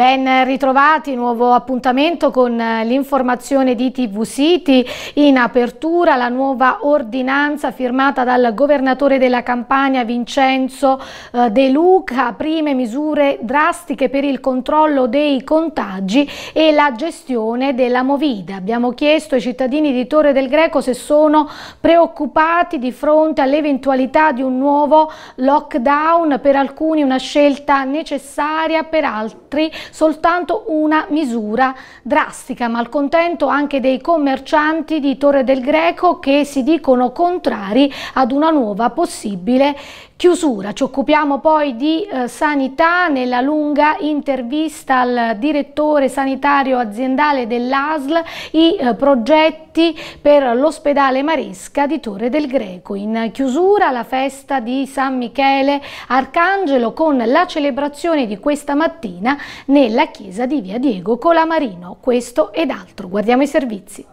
Ben ritrovati, nuovo appuntamento con eh, l'informazione di TV City. In apertura la nuova ordinanza firmata dal governatore della Campania Vincenzo eh, De Luca, prime misure drastiche per il controllo dei contagi e la gestione della Movida. Abbiamo chiesto ai cittadini di Torre del Greco se sono preoccupati di fronte all'eventualità di un nuovo lockdown, per alcuni una scelta necessaria, per altri soltanto una misura drastica, malcontento anche dei commercianti di Torre del Greco che si dicono contrari ad una nuova possibile Chiusura, ci occupiamo poi di eh, sanità nella lunga intervista al direttore sanitario aziendale dell'ASL, i eh, progetti per l'ospedale Maresca di Torre del Greco. In chiusura la festa di San Michele Arcangelo con la celebrazione di questa mattina nella chiesa di Via Diego Colamarino. Questo ed altro. Guardiamo i servizi.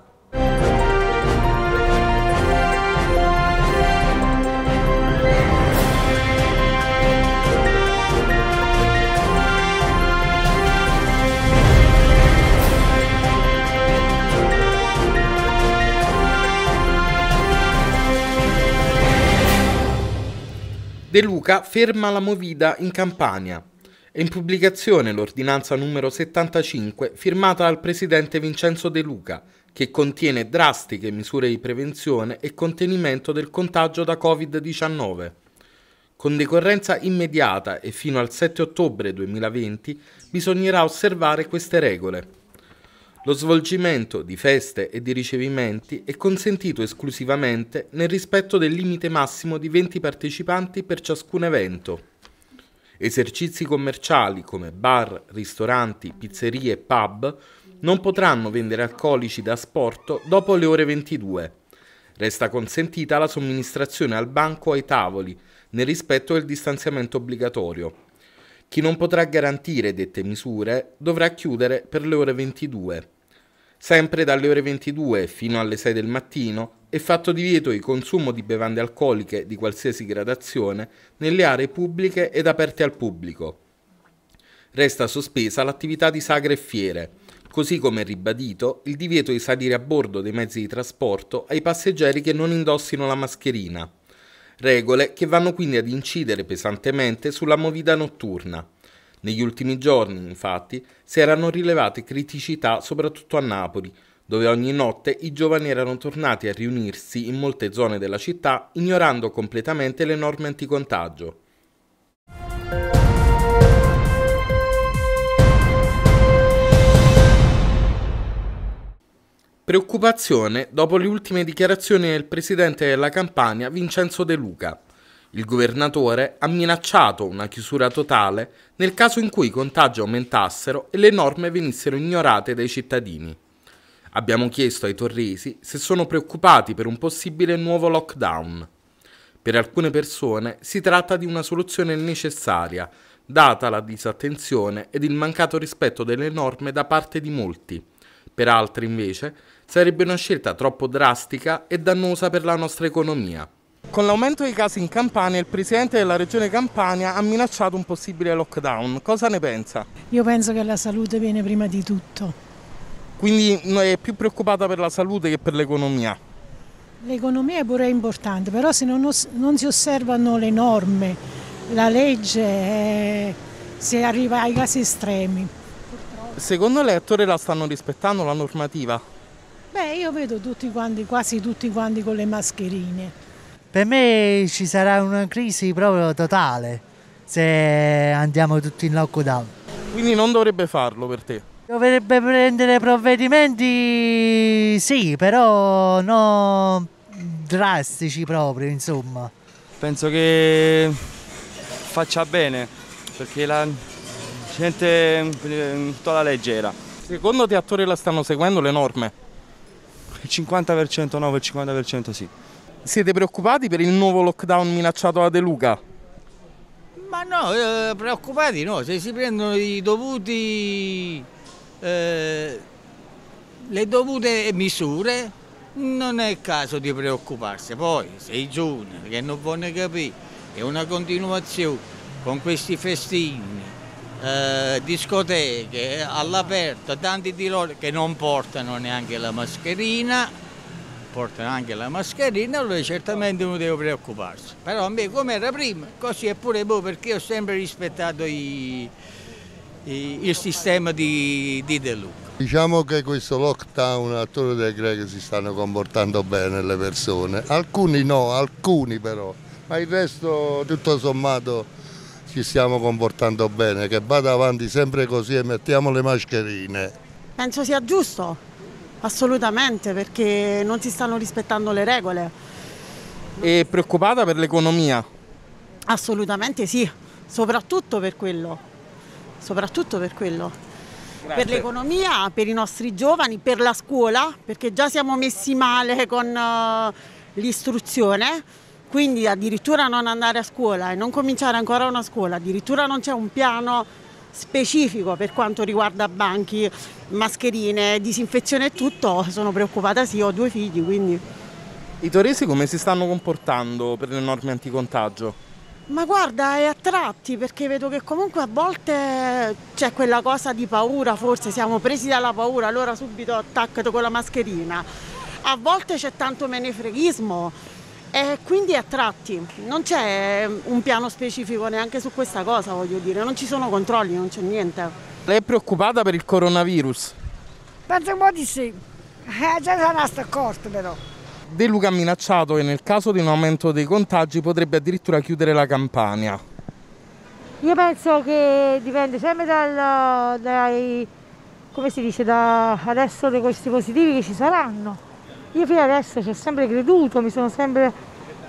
De Luca ferma la movida in Campania. È in pubblicazione l'ordinanza numero 75 firmata dal presidente Vincenzo De Luca, che contiene drastiche misure di prevenzione e contenimento del contagio da Covid-19. Con decorrenza immediata e fino al 7 ottobre 2020 bisognerà osservare queste regole. Lo svolgimento di feste e di ricevimenti è consentito esclusivamente nel rispetto del limite massimo di 20 partecipanti per ciascun evento. Esercizi commerciali come bar, ristoranti, pizzerie e pub non potranno vendere alcolici da asporto dopo le ore 22. Resta consentita la somministrazione al banco ai tavoli, nel rispetto del distanziamento obbligatorio. Chi non potrà garantire dette misure dovrà chiudere per le ore 22 sempre dalle ore 22 fino alle 6 del mattino, è fatto divieto il consumo di bevande alcoliche di qualsiasi gradazione nelle aree pubbliche ed aperte al pubblico. Resta sospesa l'attività di sagre e fiere, così come è ribadito il divieto di salire a bordo dei mezzi di trasporto ai passeggeri che non indossino la mascherina. Regole che vanno quindi ad incidere pesantemente sulla movida notturna negli ultimi giorni, infatti, si erano rilevate criticità soprattutto a Napoli, dove ogni notte i giovani erano tornati a riunirsi in molte zone della città, ignorando completamente le norme anticontagio. Preoccupazione dopo le ultime dichiarazioni del presidente della Campania Vincenzo De Luca. Il governatore ha minacciato una chiusura totale nel caso in cui i contagi aumentassero e le norme venissero ignorate dai cittadini. Abbiamo chiesto ai torresi se sono preoccupati per un possibile nuovo lockdown. Per alcune persone si tratta di una soluzione necessaria, data la disattenzione ed il mancato rispetto delle norme da parte di molti. Per altri, invece, sarebbe una scelta troppo drastica e dannosa per la nostra economia. Con l'aumento dei casi in Campania, il Presidente della Regione Campania ha minacciato un possibile lockdown. Cosa ne pensa? Io penso che la salute viene prima di tutto. Quindi è più preoccupata per la salute che per l'economia? L'economia pure è importante, però se non, non si osservano le norme, la legge, è... Eh, si arriva ai casi estremi. Secondo lei, attore, la stanno rispettando la normativa? Beh, io vedo tutti quanti, quasi tutti quanti con le mascherine. Per me ci sarà una crisi proprio totale se andiamo tutti in lockdown. Quindi non dovrebbe farlo per te? Dovrebbe prendere provvedimenti, sì, però non drastici proprio, insomma. Penso che faccia bene, perché la gente è tutta la leggera. Secondo te attori la stanno seguendo le norme? Il 50% no, il 50% sì. Siete preoccupati per il nuovo lockdown minacciato da De Luca? Ma no, eh, preoccupati no, se si prendono i dovuti, eh, le dovute misure non è caso di preoccuparsi. Poi sei giovane che non vuole capire, è una continuazione con questi festini, eh, discoteche all'aperto, tanti di loro che non portano neanche la mascherina portano anche la mascherina, allora certamente non devo preoccuparsi. Però a me come era prima, così è pure boh, perché ho sempre rispettato i, i, il sistema di, di De Luca. Diciamo che questo lockdown a Torre del Greco si stanno comportando bene le persone, alcuni no, alcuni però, ma il resto tutto sommato ci stiamo comportando bene, che vada avanti sempre così e mettiamo le mascherine. Penso sia giusto, Assolutamente, perché non si stanno rispettando le regole. E preoccupata per l'economia? Assolutamente sì, soprattutto per quello. Soprattutto per quello. Grazie. Per l'economia, per i nostri giovani, per la scuola, perché già siamo messi male con uh, l'istruzione, quindi addirittura non andare a scuola e non cominciare ancora una scuola, addirittura non c'è un piano specifico per quanto riguarda banchi, mascherine, disinfezione e tutto, sono preoccupata sì, ho due figli quindi. I torresi come si stanno comportando per le norme anticontagio? Ma guarda, è a tratti perché vedo che comunque a volte c'è quella cosa di paura, forse siamo presi dalla paura, allora subito attaccato con la mascherina. A volte c'è tanto menefreghismo, e eh, quindi a tratti, non c'è eh, un piano specifico neanche su questa cosa, voglio dire, non ci sono controlli, non c'è niente. Lei è preoccupata per il coronavirus? Penso un po' di sì, eh, già se ne sta accorto però. De Luca ha minacciato che nel caso di un aumento dei contagi potrebbe addirittura chiudere la campagna. Io penso che dipende sempre dal, dai, come si dice, da adesso dai questi positivi che ci saranno io fino adesso ci ho sempre creduto, mi sono sempre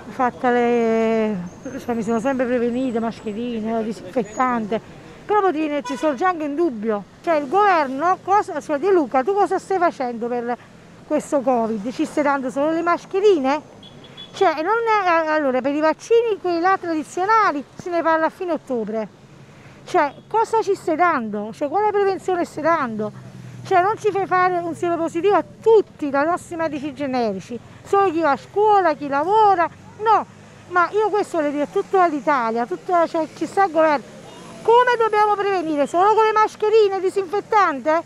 fatta le... cioè, mi sono sempre prevenita, mascherine, disinfettante, però potrei dire, ci sorge anche in dubbio. Cioè il governo, cosa... cioè De Luca, tu cosa stai facendo per questo Covid? Ci stai dando solo le mascherine? Cioè, è... allora, per i vaccini, quelli là tradizionali, se ne parla a fine ottobre. Cioè, cosa ci stai dando? Cioè, quale prevenzione stai dando? Cioè non ci fai fare un positivo a tutti dai nostri medici generici, solo chi va a scuola, chi lavora, no. Ma io questo voglio dire a tutta l'Italia, cioè, ci sta il governo. Come dobbiamo prevenire? Solo con le mascherine disinfettante?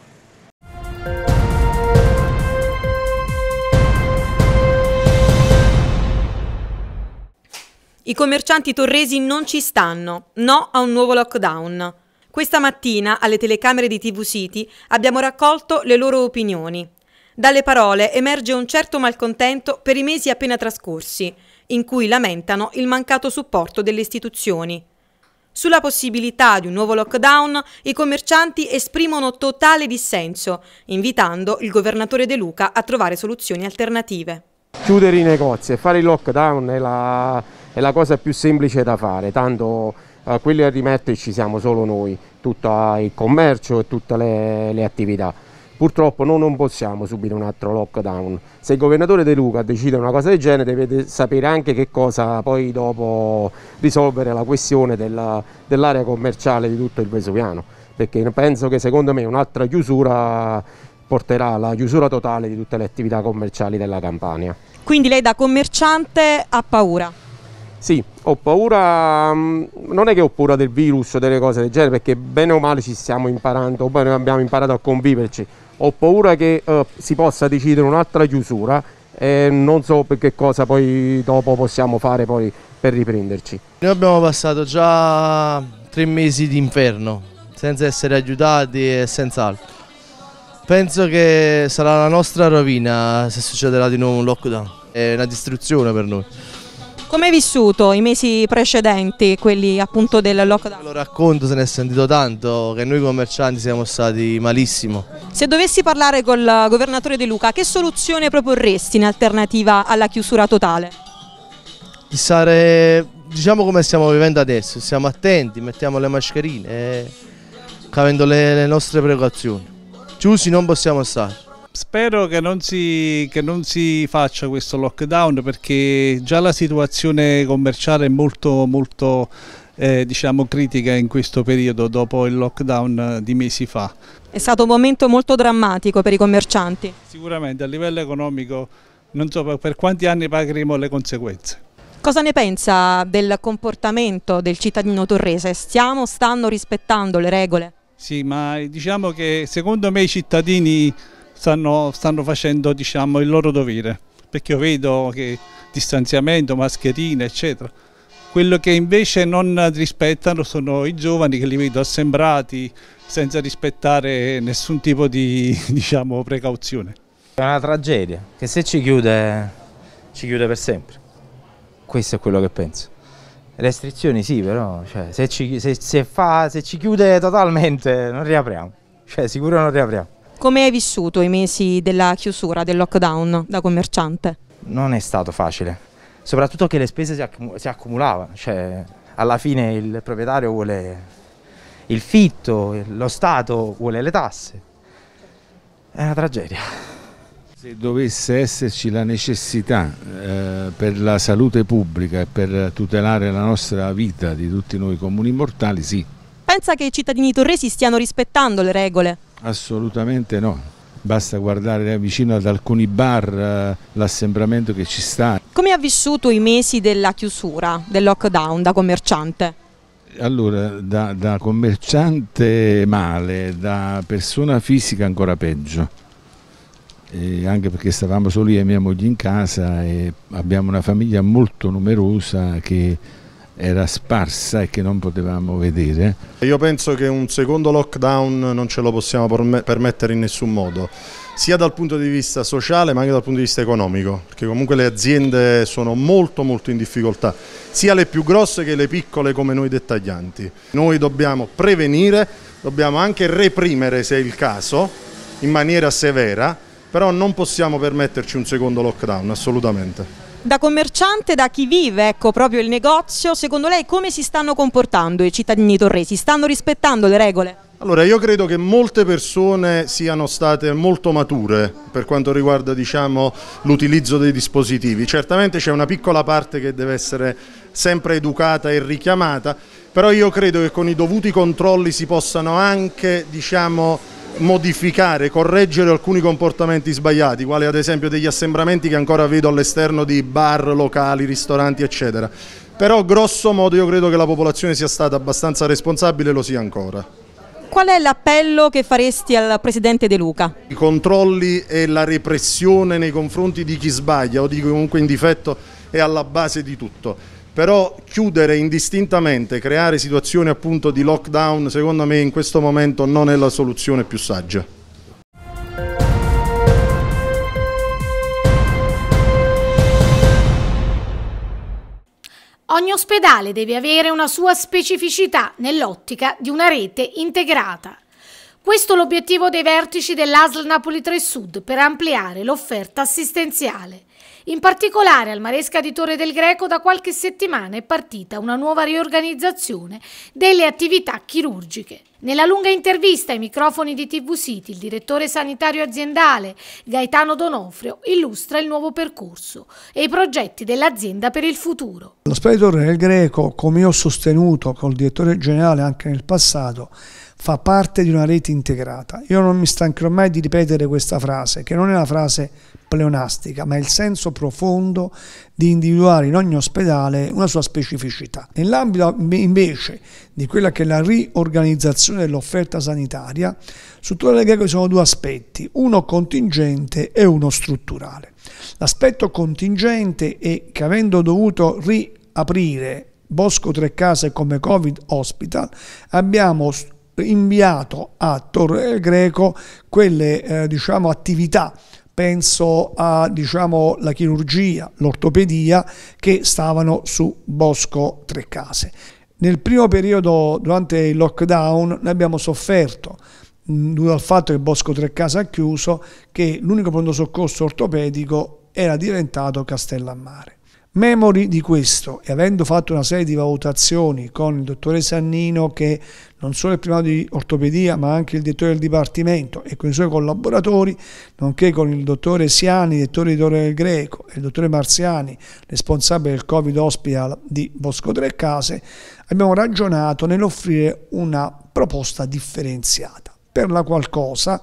I commercianti torresi non ci stanno, no a un nuovo lockdown. Questa mattina alle telecamere di TV City abbiamo raccolto le loro opinioni. Dalle parole emerge un certo malcontento per i mesi appena trascorsi, in cui lamentano il mancato supporto delle istituzioni. Sulla possibilità di un nuovo lockdown, i commercianti esprimono totale dissenso, invitando il governatore De Luca a trovare soluzioni alternative. Chiudere i negozi e fare il lockdown è la, è la cosa più semplice da fare, tanto eh, quelli a rimetterci siamo solo noi, tutto il commercio e tutte le, le attività. Purtroppo noi non possiamo subire un altro lockdown. Se il governatore De Luca decide una cosa del genere deve sapere anche che cosa poi dopo risolvere la questione dell'area commerciale di tutto il Vesuviano, perché penso che secondo me un'altra chiusura porterà alla chiusura totale di tutte le attività commerciali della Campania. Quindi lei da commerciante ha paura? Sì, ho paura, mm, non è che ho paura del virus o delle cose del genere, perché bene o male ci stiamo imparando, o bene abbiamo imparato a conviverci. Ho paura che eh, si possa decidere un'altra chiusura e non so per che cosa poi dopo possiamo fare per riprenderci. Noi abbiamo passato già tre mesi di inferno, senza essere aiutati e senz'altro. Penso che sarà la nostra rovina se succederà di nuovo un lockdown. È una distruzione per noi. Come hai vissuto i mesi precedenti, quelli appunto del lockdown? Lo racconto, se ne è sentito tanto, che noi commercianti siamo stati malissimo. Se dovessi parlare col governatore De Luca, che soluzione proporresti in alternativa alla chiusura totale? Di stare, diciamo come stiamo vivendo adesso, siamo attenti, mettiamo le mascherine, eh, avendo le, le nostre precauzioni. Chiusi non possiamo stare spero che non, si, che non, si, faccia questo lockdown perché già la situazione commerciale è molto, molto eh, diciamo, critica in questo periodo dopo il lockdown di mesi fa. È stato un momento molto drammatico per i commercianti. Sicuramente a livello economico non so per quanti anni pagheremo le conseguenze. Cosa ne pensa del comportamento del cittadino torrese? Stiamo, stanno rispettando le regole? Sì, ma diciamo che secondo me i cittadini stanno, stanno facendo diciamo, il loro dovere, perché io vedo che distanziamento, mascherine, eccetera. Quello che invece non rispettano sono i giovani che li vedo assembrati senza rispettare nessun tipo di diciamo, precauzione. È una tragedia che se ci chiude, ci chiude per sempre. Questo è quello che penso. Restrizioni sì, però cioè, se, ci, se, se, fa, se ci chiude totalmente non riapriamo. Cioè, sicuro non riapriamo. Come hai vissuto i mesi della chiusura, del lockdown da commerciante? Non è stato facile, soprattutto che le spese si, accum si accumulavano, cioè alla fine il proprietario vuole il fitto, lo Stato vuole le tasse, è una tragedia. Se dovesse esserci la necessità eh, per la salute pubblica e per tutelare la nostra vita di tutti noi comuni mortali, sì. Pensa che i cittadini torresi stiano rispettando le regole? Assolutamente no. Basta guardare eh, vicino ad alcuni bar eh, l'assembramento che ci sta. Come ha vissuto i mesi della chiusura, del lockdown da commerciante? Allora, da, da commerciante male, da persona fisica ancora peggio. E anche perché stavamo solo io e mia moglie in casa e abbiamo una famiglia molto numerosa che era sparsa e che non potevamo vedere. Io penso che un secondo lockdown non ce lo possiamo permettere in nessun modo, sia dal punto di vista sociale ma anche dal punto di vista economico, perché comunque le aziende sono molto molto in difficoltà, sia le più grosse che le piccole come noi dettaglianti. Noi dobbiamo prevenire, dobbiamo anche reprimere se è il caso, in maniera severa, però non possiamo permetterci un secondo lockdown, assolutamente. Da commerciante, da chi vive ecco, proprio il negozio, secondo lei come si stanno comportando i cittadini torresi? Stanno rispettando le regole? Allora io credo che molte persone siano state molto mature per quanto riguarda diciamo, l'utilizzo dei dispositivi, certamente c'è una piccola parte che deve essere sempre educata e richiamata, però io credo che con i dovuti controlli si possano anche diciamo, modificare, correggere alcuni comportamenti sbagliati, quali ad esempio degli assembramenti che ancora vedo all'esterno di bar, locali, ristoranti eccetera. Però grosso modo io credo che la popolazione sia stata abbastanza responsabile e lo sia ancora. Qual è l'appello che faresti al Presidente De Luca? I controlli e la repressione nei confronti di chi sbaglia o di chi comunque in difetto è alla base di tutto però chiudere indistintamente, creare situazioni appunto di lockdown, secondo me in questo momento non è la soluzione più saggia. Ogni ospedale deve avere una sua specificità nell'ottica di una rete integrata. Questo è l'obiettivo dei vertici dell'ASL Napoli 3 Sud per ampliare l'offerta assistenziale. In particolare al Maresca di Torre del Greco da qualche settimana è partita una nuova riorganizzazione delle attività chirurgiche. Nella lunga intervista ai microfoni di TV City, il direttore sanitario aziendale Gaetano Donofrio illustra il nuovo percorso e i progetti dell'azienda per il futuro. L'ospedale di Torre del Greco, come ho sostenuto col direttore generale anche nel passato, fa parte di una rete integrata. Io non mi stancherò mai di ripetere questa frase, che non è una frase pleonastica, ma è il senso profondo di individuare in ogni ospedale una sua specificità. Nell'ambito invece di quella che è la riorganizzazione dell'offerta sanitaria, su tutta la greca ci sono due aspetti, uno contingente e uno strutturale. L'aspetto contingente è che avendo dovuto riaprire Bosco Tre Case come Covid Hospital, abbiamo inviato a Torre del Greco quelle eh, diciamo, attività penso a diciamo, la chirurgia, l'ortopedia che stavano su Bosco Tre Case. Nel primo periodo, durante il lockdown, ne abbiamo sofferto mm, dovuto al fatto che Bosco Trecasa ha chiuso, che l'unico pronto soccorso ortopedico era diventato Castellammare. Memori di questo e avendo fatto una serie di valutazioni con il dottore Sannino che non solo il primato di ortopedia ma anche il direttore del dipartimento e con i suoi collaboratori, nonché con il dottore Siani, direttore di Torre del Greco e il dottore Marziani, responsabile del Covid Hospital di Bosco Tre Case, abbiamo ragionato nell'offrire una proposta differenziata per la qualcosa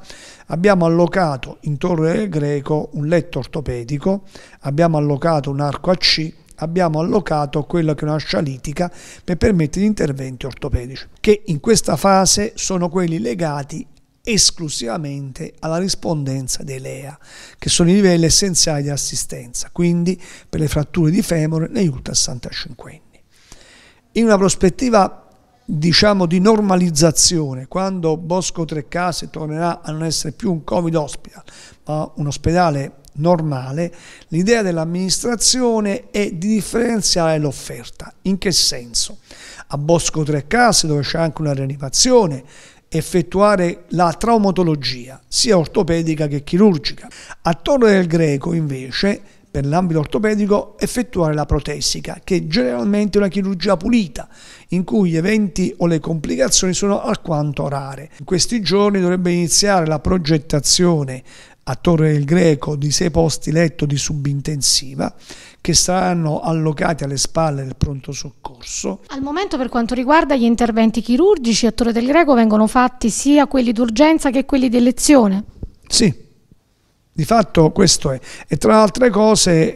abbiamo allocato in Torre del Greco un letto ortopedico, abbiamo allocato un arco a C abbiamo allocato quella che è una scialitica per permettere interventi ortopedici, che in questa fase sono quelli legati esclusivamente alla rispondenza dei LEA, che sono i livelli essenziali di assistenza, quindi per le fratture di femore negli ultra 65 anni. In una prospettiva diciamo di normalizzazione, quando Bosco Trecase tornerà a non essere più un Covid hospital, ma un ospedale normale, l'idea dell'amministrazione è di differenziare l'offerta. In che senso? A Bosco Tre Case, dove c'è anche una rianimazione, effettuare la traumatologia, sia ortopedica che chirurgica. A Torre del Greco, invece, per l'ambito ortopedico effettuare la protesica, che è generalmente una chirurgia pulita, in cui gli eventi o le complicazioni sono alquanto rare. In questi giorni dovrebbe iniziare la progettazione a Torre del Greco di sei posti letto di subintensiva che saranno allocati alle spalle del pronto soccorso. Al momento per quanto riguarda gli interventi chirurgici a Torre del Greco vengono fatti sia quelli d'urgenza che quelli di elezione? Sì. Di fatto questo è. E tra le altre cose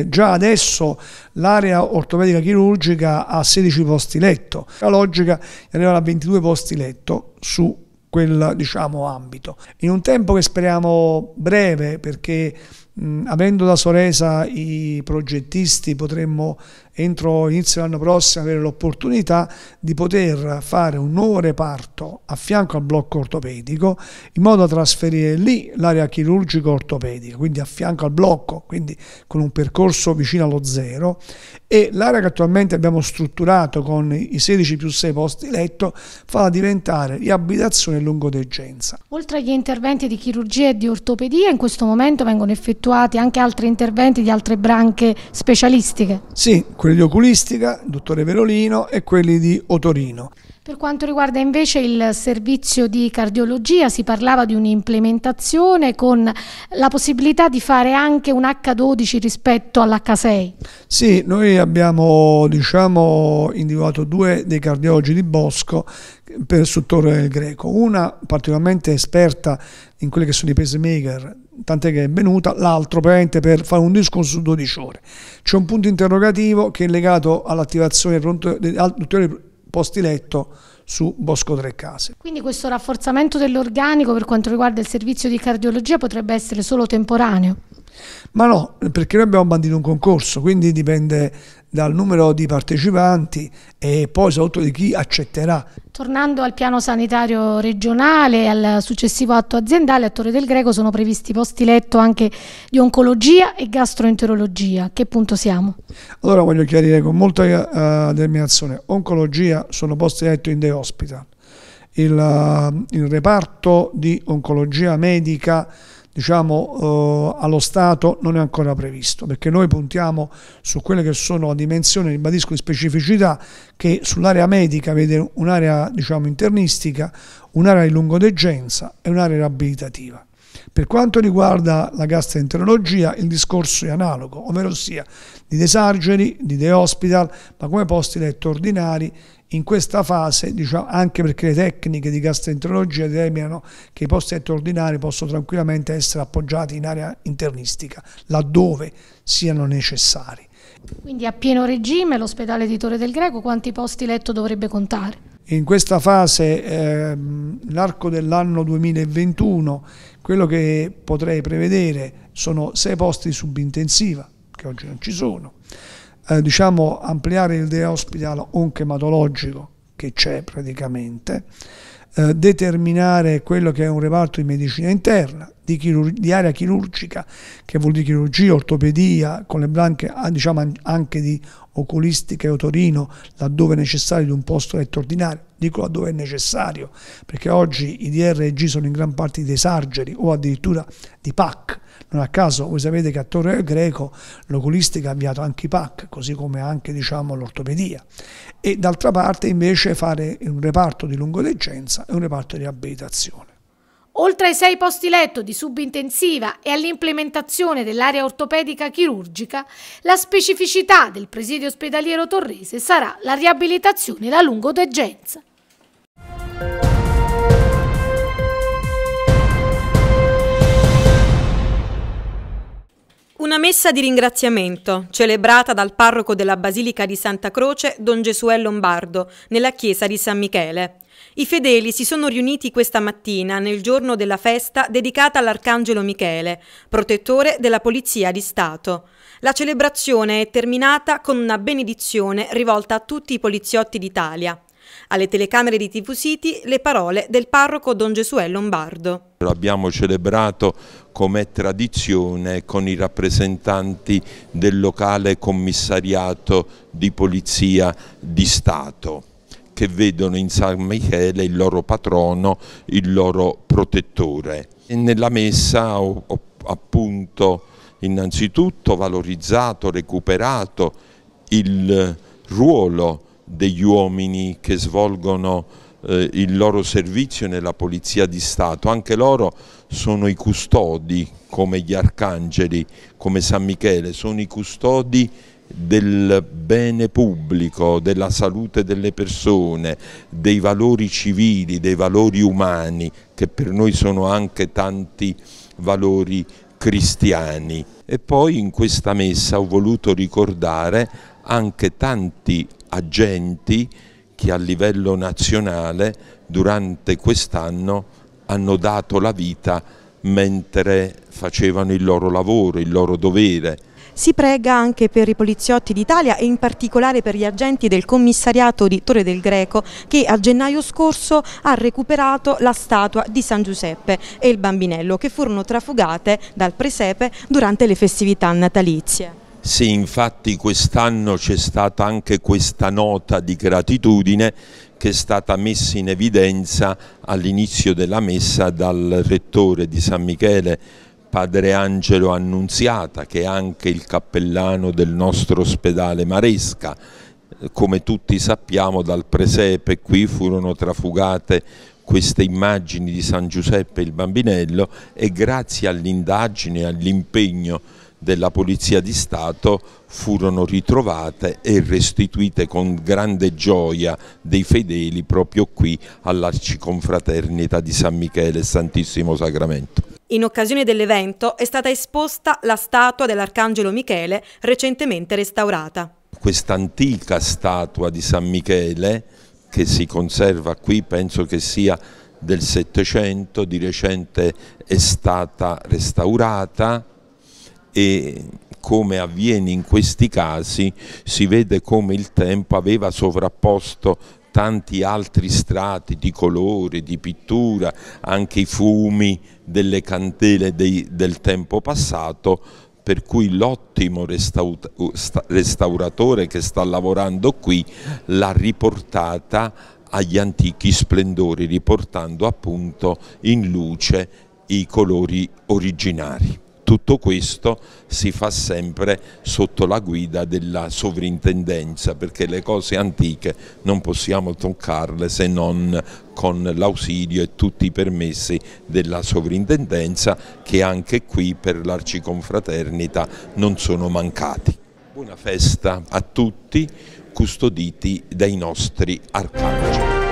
eh, già adesso l'area ortopedica chirurgica ha 16 posti letto. La logica arriverà a 22 posti letto su quel diciamo, ambito. In un tempo che speriamo breve, perché mh, avendo da Soresa i progettisti potremmo entro inizio dell'anno prossimo avere l'opportunità di poter fare un nuovo reparto a fianco al blocco ortopedico in modo da trasferire lì l'area chirurgico ortopedica, quindi a fianco al blocco, quindi con un percorso vicino allo zero e l'area che attualmente abbiamo strutturato con i 16 più 6 posti letto farà diventare riabilitazione lungodegenza. Oltre agli interventi di chirurgia e di ortopedia, in questo momento vengono effettuati anche altri interventi di altre branche specialistiche? Sì, quelli di oculistica, dottore Verolino e quelli di otorino. Per quanto riguarda invece il servizio di cardiologia, si parlava di un'implementazione con la possibilità di fare anche un H12 rispetto all'H6. Sì, noi abbiamo diciamo, individuato due dei cardiologi di Bosco per, il Torre del Greco, una particolarmente esperta in quelli che sono i pacemaker, tant'è che è venuta, l'altro praticamente per fare un discorso su 12 ore. C'è un punto interrogativo che è legato all'attivazione di ulteriori posti letto su Bosco Tre Case. Quindi questo rafforzamento dell'organico per quanto riguarda il servizio di cardiologia potrebbe essere solo temporaneo? Ma no, perché noi abbiamo bandito un concorso, quindi dipende dal numero di partecipanti e poi soprattutto di chi accetterà. Tornando al piano sanitario regionale e al successivo atto aziendale, a Torre del Greco sono previsti posti letto anche di oncologia e gastroenterologia. A che punto siamo? Allora voglio chiarire con molta uh, determinazione, oncologia sono posti letto in the hospital, il, uh, il reparto di oncologia medica diciamo, eh, allo Stato non è ancora previsto, perché noi puntiamo su quelle che sono a dimensione, ribadisco, di specificità, che sull'area medica vede un'area diciamo, internistica, un'area di lungodegenza e un'area riabilitativa. Per quanto riguarda la gastroenterologia, il discorso è analogo, ovvero sia di desargeri, di de hospital, ma come posti letto ordinari in questa fase, diciamo, anche perché le tecniche di gastroenterologia determinano che i posti ordinari possono tranquillamente essere appoggiati in area internistica, laddove siano necessari. Quindi a pieno regime l'ospedale di Torre del Greco quanti posti letto dovrebbe contare? In questa fase, ehm, l'arco dell'anno 2021, quello che potrei prevedere sono sei posti subintensiva, che oggi non ci sono, eh, diciamo, ampliare il day hospital onchematologico che c'è praticamente, eh, determinare quello che è un reparto di medicina interna, di, chirurg- di area chirurgica, che vuol dire chirurgia, ortopedia, con le branche ah, diciamo, anche di oculistica e otorino, laddove è necessario di un posto letto ordinario, dico laddove è necessario, perché oggi i DRG sono in gran parte dei sargeri o addirittura di PAC, non a caso voi sapete che a Torre del Greco l'oculistica ha avviato anche i PAC, così come anche diciamo, l'ortopedia. E d'altra parte invece fare un reparto di lungodeggenza e un reparto di riabilitazione. Oltre ai sei posti letto di subintensiva e all'implementazione dell'area ortopedica chirurgica, la specificità del presidio ospedaliero torrese sarà la riabilitazione e la lungodegenza. Una messa di ringraziamento, celebrata dal parroco della Basilica di Santa Croce, Don Gesuè Lombardo, nella chiesa di San Michele. I fedeli si sono riuniti questa mattina nel giorno della festa dedicata all'Arcangelo Michele, protettore della Polizia di Stato. La celebrazione è terminata con una benedizione rivolta a tutti i poliziotti d'Italia. Alle telecamere di TV City le parole del parroco Don Gesuè Lombardo. L'abbiamo celebrato come tradizione con i rappresentanti del locale commissariato di polizia di Stato che vedono in San Michele il loro patrono, il loro protettore. E nella messa ho, ho appunto innanzitutto valorizzato, recuperato il ruolo degli uomini che svolgono eh, il loro servizio nella Polizia di Stato, anche loro sono i custodi come gli arcangeli, come San Michele, sono i custodi del bene pubblico, della salute delle persone, dei valori civili, dei valori umani, che per noi sono anche tanti valori cristiani. E poi in questa messa ho voluto ricordare anche tanti agenti che a livello nazionale durante quest'anno hanno dato la vita mentre facevano il loro lavoro, il loro dovere. Si prega anche per i poliziotti d'Italia e in particolare per gli agenti del commissariato di Torre del Greco che a gennaio scorso ha recuperato la statua di San Giuseppe e il bambinello che furono trafugate dal presepe durante le festività natalizie. Sì, infatti quest'anno c'è stata anche questa nota di gratitudine che è stata messa in evidenza all'inizio della messa dal rettore di San Michele, padre Angelo Annunziata, che è anche il cappellano del nostro ospedale Maresca. Come tutti sappiamo dal presepe qui furono trafugate queste immagini di San Giuseppe il Bambinello e grazie all'indagine e all'impegno della Polizia di Stato furono ritrovate e restituite con grande gioia dei fedeli proprio qui all'Arciconfraternita di San Michele Santissimo Sacramento. In occasione dell'evento è stata esposta la statua dell'Arcangelo Michele recentemente restaurata. Questa antica statua di San Michele che si conserva qui penso che sia del Settecento, di recente è stata restaurata e come avviene in questi casi si vede come il tempo aveva sovrapposto tanti altri strati di colore, di pittura, anche i fumi delle candele dei, del tempo passato, per cui l'ottimo uh, restauratore che sta lavorando qui l'ha riportata agli antichi splendori, riportando appunto in luce i colori originari. Tutto questo si fa sempre sotto la guida della sovrintendenza perché le cose antiche non possiamo toccarle se non con l'ausilio e tutti i permessi della sovrintendenza che anche qui per l'arciconfraternita non sono mancati. Buona festa a tutti custoditi dai nostri arcangeli.